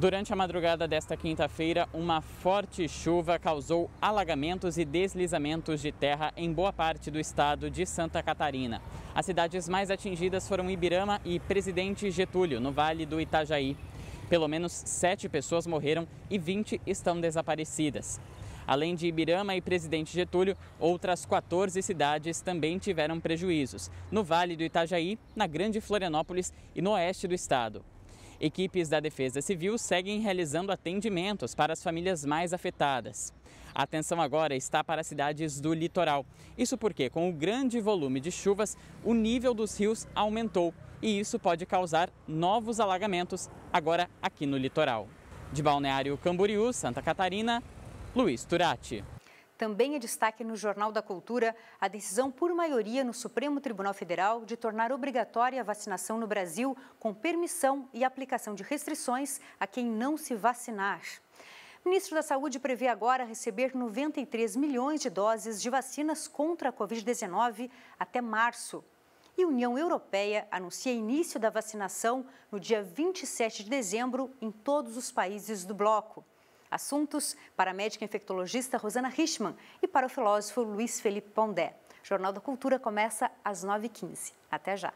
Durante a madrugada desta quinta-feira, uma forte chuva causou alagamentos e deslizamentos de terra em boa parte do estado de Santa Catarina. As cidades mais atingidas foram Ibirama e Presidente Getúlio, no Vale do Itajaí. Pelo menos sete pessoas morreram e 20 estão desaparecidas. Além de Ibirama e Presidente Getúlio, outras 14 cidades também tiveram prejuízos, no Vale do Itajaí, na Grande Florianópolis e no oeste do estado. Equipes da Defesa Civil seguem realizando atendimentos para as famílias mais afetadas. A atenção agora está para as cidades do litoral. Isso porque, com o grande volume de chuvas, o nível dos rios aumentou e isso pode causar novos alagamentos agora aqui no litoral. De Balneário Camboriú, Santa Catarina, Luiz Turati. Também é destaque no Jornal da Cultura a decisão por maioria no Supremo Tribunal Federal de tornar obrigatória a vacinação no Brasil com permissão e aplicação de restrições a quem não se vacinar. O ministro da Saúde prevê agora receber 93 milhões de doses de vacinas contra a Covid-19 até março. E a União Europeia anuncia início da vacinação no dia 27 de dezembro em todos os países do bloco. Assuntos para a médica infectologista Rosana Richman e para o filósofo Luiz Felipe Pondé. Jornal da Cultura começa às 9h15. Até já!